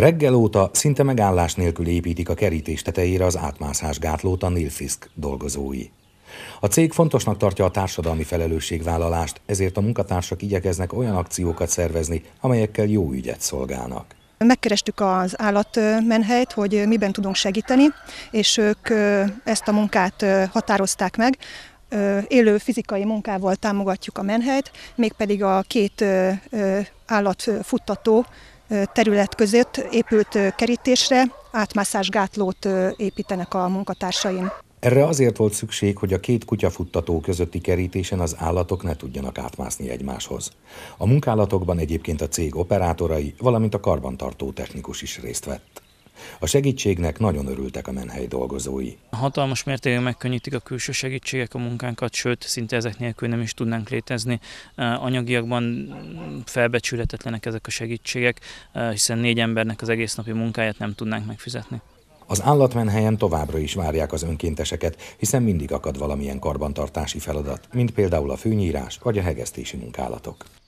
Reggel óta szinte megállás nélkül építik a kerítés tetejére az gátlót a Nilfisk dolgozói. A cég fontosnak tartja a társadalmi felelősségvállalást, ezért a munkatársak igyekeznek olyan akciókat szervezni, amelyekkel jó ügyet szolgálnak. Megkerestük az állatmenhelyt, hogy miben tudunk segíteni, és ők ezt a munkát határozták meg. Élő fizikai munkával támogatjuk a menhelyt, mégpedig a két állatfuttató terület között épült kerítésre átmászásgátlót építenek a munkatársaim. Erre azért volt szükség, hogy a két kutyafuttató közötti kerítésen az állatok ne tudjanak átmászni egymáshoz. A munkálatokban egyébként a cég operátorai, valamint a karbantartó technikus is részt vett. A segítségnek nagyon örültek a menhely dolgozói. Hatalmas mértékben megkönnyítik a külső segítségek a munkánkat, sőt, szinte ezek nélkül nem is tudnánk létezni. Anyagiakban felbecsülhetetlenek ezek a segítségek, hiszen négy embernek az egész napi munkáját nem tudnánk megfizetni. Az állatmenhelyen továbbra is várják az önkénteseket, hiszen mindig akad valamilyen karbantartási feladat, mint például a fűnyírás vagy a hegesztési munkálatok.